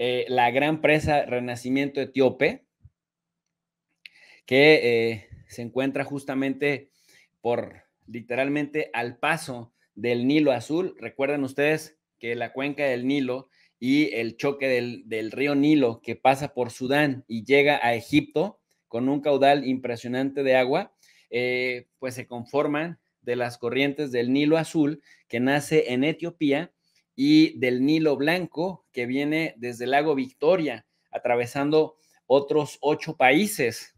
Eh, la gran presa Renacimiento Etíope, que eh, se encuentra justamente por literalmente al paso del Nilo Azul. Recuerden ustedes que la cuenca del Nilo y el choque del, río Nilo que pasa por Sudán y llega a Egipto con un caudal impresionante de agua, eh, pues se conforman de las corrientes del Nilo Azul que nace en Etiopía y del Nilo Blanco, que viene desde el lago Victoria, atravesando otros ocho países.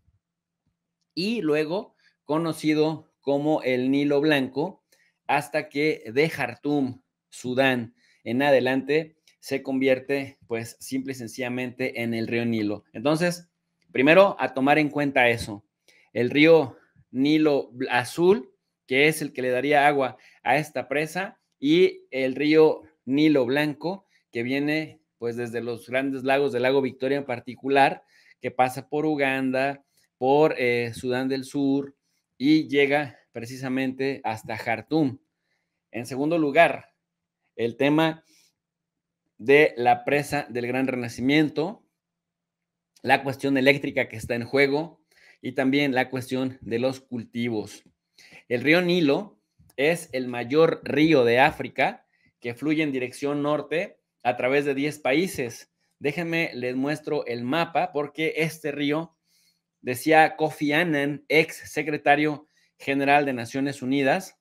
Y luego, conocido como el Nilo Blanco, hasta que de Jartum, Sudán, en adelante se convierte, pues, simple y sencillamente en el río Nilo. Entonces, primero, a tomar en cuenta eso. El río Nilo Azul, que es el que le daría agua a esta presa, y el río Nilo Blanco, que viene pues desde los grandes lagos del lago Victoria en particular, que pasa por Uganda, por eh, Sudán del Sur y llega precisamente hasta Jartum. En segundo lugar, el tema de la presa del Gran Renacimiento, la cuestión eléctrica que está en juego y también la cuestión de los cultivos. El río Nilo es el mayor río de África que fluye en dirección norte a través de 10 países. Déjenme, les muestro el mapa porque este río, decía Kofi Annan, ex secretario general de Naciones Unidas,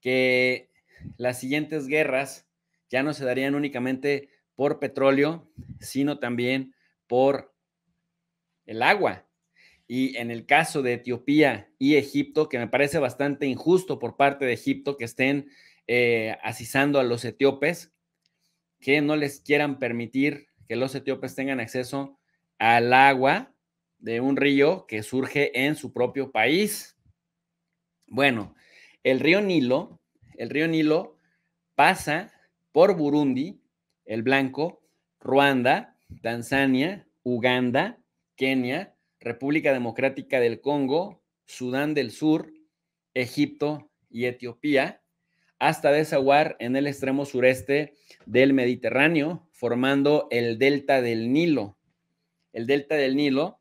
que las siguientes guerras ya no se darían únicamente por petróleo, sino también por el agua. Y en el caso de Etiopía y Egipto, que me parece bastante injusto por parte de Egipto que estén eh, a los etíopes, que no les quieran permitir que los etíopes tengan acceso al agua de un río que surge en su propio país. Bueno, el río Nilo, el río Nilo pasa por Burundi, el Blanco, Ruanda, Tanzania, Uganda, Kenia, República Democrática del Congo, Sudán del Sur, Egipto y Etiopía hasta desaguar en el extremo sureste del Mediterráneo, formando el delta del Nilo. El delta del Nilo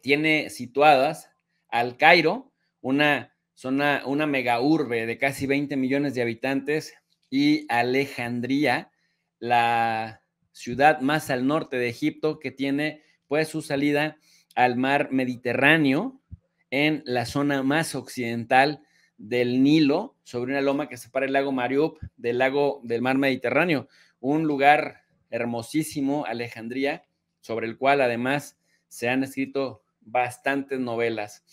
tiene situadas al Cairo, una zona, una mega urbe de casi 20 millones de habitantes, y Alejandría, la ciudad más al norte de Egipto que tiene pues su salida al mar Mediterráneo en la zona más occidental del Nilo sobre una loma que separa el lago Mariup del lago del mar Mediterráneo, un lugar hermosísimo, Alejandría, sobre el cual además se han escrito bastantes novelas.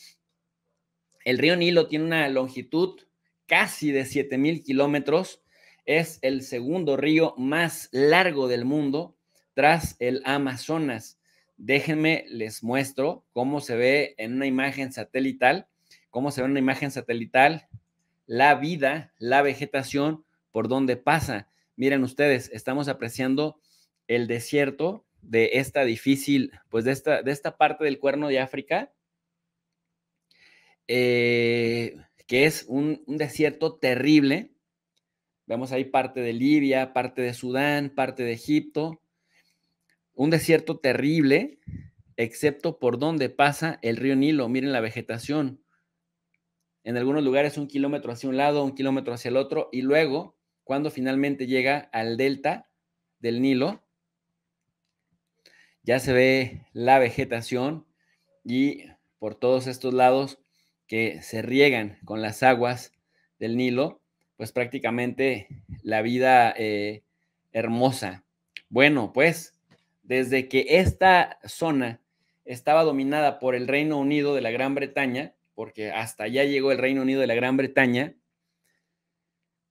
El río Nilo tiene una longitud casi de 7.000 kilómetros, es el segundo río más largo del mundo tras el Amazonas. Déjenme, les muestro cómo se ve en una imagen satelital cómo se ve una imagen satelital, la vida, la vegetación, por dónde pasa. Miren ustedes, estamos apreciando el desierto de esta difícil, pues de esta, de esta parte del cuerno de África, eh, que es un, un desierto terrible. Vemos ahí parte de Libia, parte de Sudán, parte de Egipto. Un desierto terrible, excepto por donde pasa el río Nilo. Miren la vegetación en algunos lugares un kilómetro hacia un lado, un kilómetro hacia el otro, y luego, cuando finalmente llega al delta del Nilo, ya se ve la vegetación y por todos estos lados que se riegan con las aguas del Nilo, pues prácticamente la vida eh, hermosa. Bueno, pues desde que esta zona estaba dominada por el Reino Unido de la Gran Bretaña, porque hasta allá llegó el Reino Unido de la Gran Bretaña,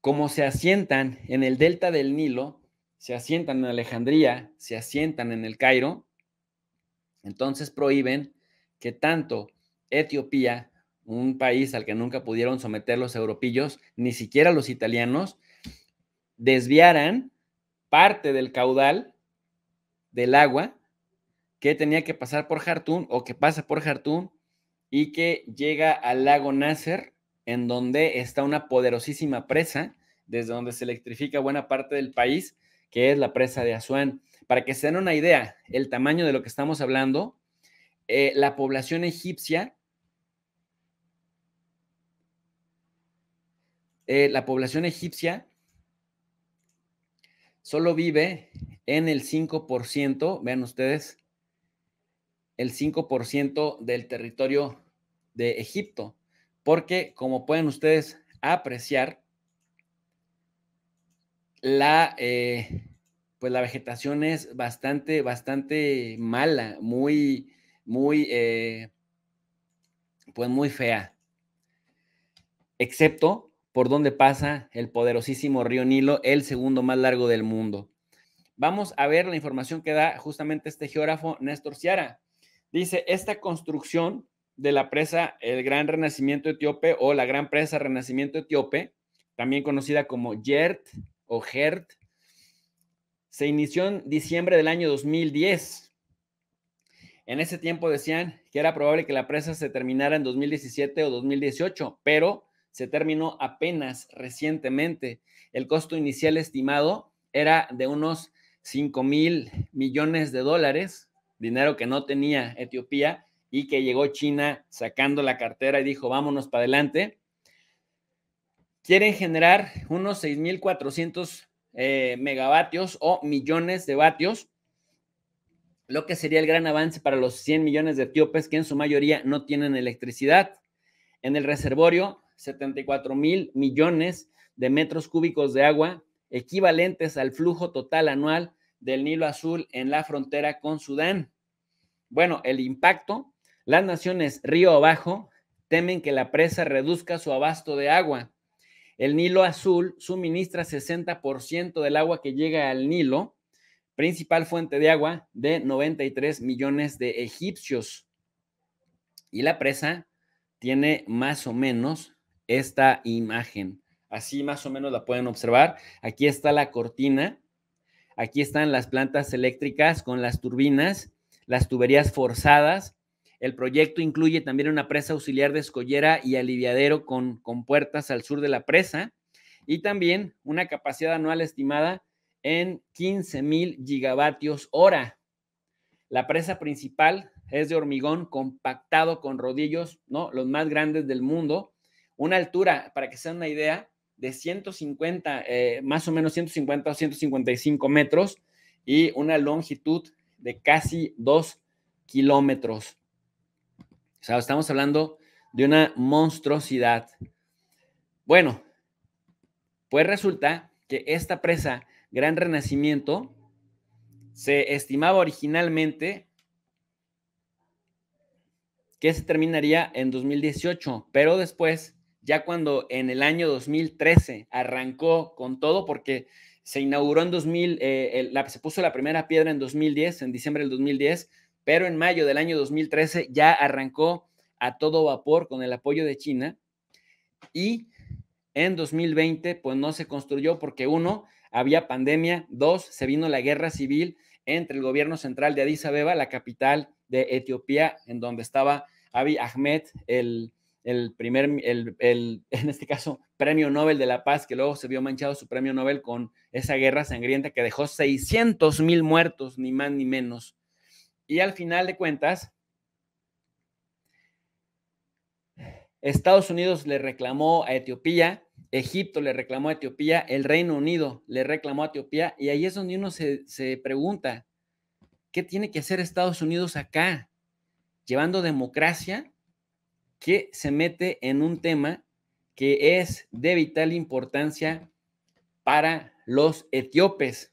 como se asientan en el delta del Nilo, se asientan en Alejandría, se asientan en el Cairo, entonces prohíben que tanto Etiopía, un país al que nunca pudieron someter los europillos, ni siquiera los italianos, desviaran parte del caudal del agua que tenía que pasar por Jartún o que pasa por Jartún y que llega al lago Nasser, en donde está una poderosísima presa, desde donde se electrifica buena parte del país, que es la presa de Asuán. Para que se den una idea, el tamaño de lo que estamos hablando, eh, la población egipcia, eh, la población egipcia solo vive en el 5%, vean ustedes, el 5% del territorio de Egipto, porque como pueden ustedes apreciar, la, eh, pues la vegetación es bastante, bastante mala, muy, muy, eh, pues muy fea, excepto por donde pasa el poderosísimo río Nilo, el segundo más largo del mundo. Vamos a ver la información que da justamente este geógrafo Néstor Ciara. Dice, esta construcción de la presa El Gran Renacimiento Etíope o la Gran Presa Renacimiento Etíope, también conocida como YERT o GERT, se inició en diciembre del año 2010. En ese tiempo decían que era probable que la presa se terminara en 2017 o 2018, pero se terminó apenas recientemente. El costo inicial estimado era de unos 5 mil millones de dólares, dinero que no tenía Etiopía y que llegó China sacando la cartera y dijo, vámonos para adelante. Quieren generar unos 6.400 eh, megavatios o millones de vatios, lo que sería el gran avance para los 100 millones de etíopes que en su mayoría no tienen electricidad. En el reservorio, 74 mil millones de metros cúbicos de agua, equivalentes al flujo total anual del Nilo Azul en la frontera con Sudán. Bueno, el impacto, las naciones río abajo temen que la presa reduzca su abasto de agua. El Nilo Azul suministra 60% del agua que llega al Nilo, principal fuente de agua de 93 millones de egipcios. Y la presa tiene más o menos esta imagen. Así más o menos la pueden observar. Aquí está la cortina Aquí están las plantas eléctricas con las turbinas, las tuberías forzadas. El proyecto incluye también una presa auxiliar de escollera y aliviadero con, con puertas al sur de la presa y también una capacidad anual estimada en 15 mil gigavatios hora. La presa principal es de hormigón compactado con rodillos, ¿no? Los más grandes del mundo. Una altura, para que sea una idea, de 150, eh, más o menos 150 o 155 metros y una longitud de casi 2 kilómetros. O sea, estamos hablando de una monstruosidad. Bueno, pues resulta que esta presa Gran Renacimiento se estimaba originalmente que se terminaría en 2018, pero después ya cuando en el año 2013 arrancó con todo, porque se inauguró en 2000, eh, se puso la primera piedra en 2010, en diciembre del 2010, pero en mayo del año 2013 ya arrancó a todo vapor con el apoyo de China y en 2020 pues no se construyó porque uno, había pandemia, dos, se vino la guerra civil entre el gobierno central de Addis Abeba, la capital de Etiopía, en donde estaba Abiy Ahmed, el el primer, en este caso, premio Nobel de la Paz, que luego se vio manchado su premio Nobel con esa guerra sangrienta que dejó 600 mil muertos, ni más ni menos. Y al final de cuentas, Estados Unidos le reclamó a Etiopía, Egipto le reclamó a Etiopía, el Reino Unido le reclamó a Etiopía, y ahí es donde uno se, se pregunta, ¿qué tiene que hacer Estados Unidos acá? ¿Llevando democracia? que se mete en un tema que es de vital importancia para los etíopes.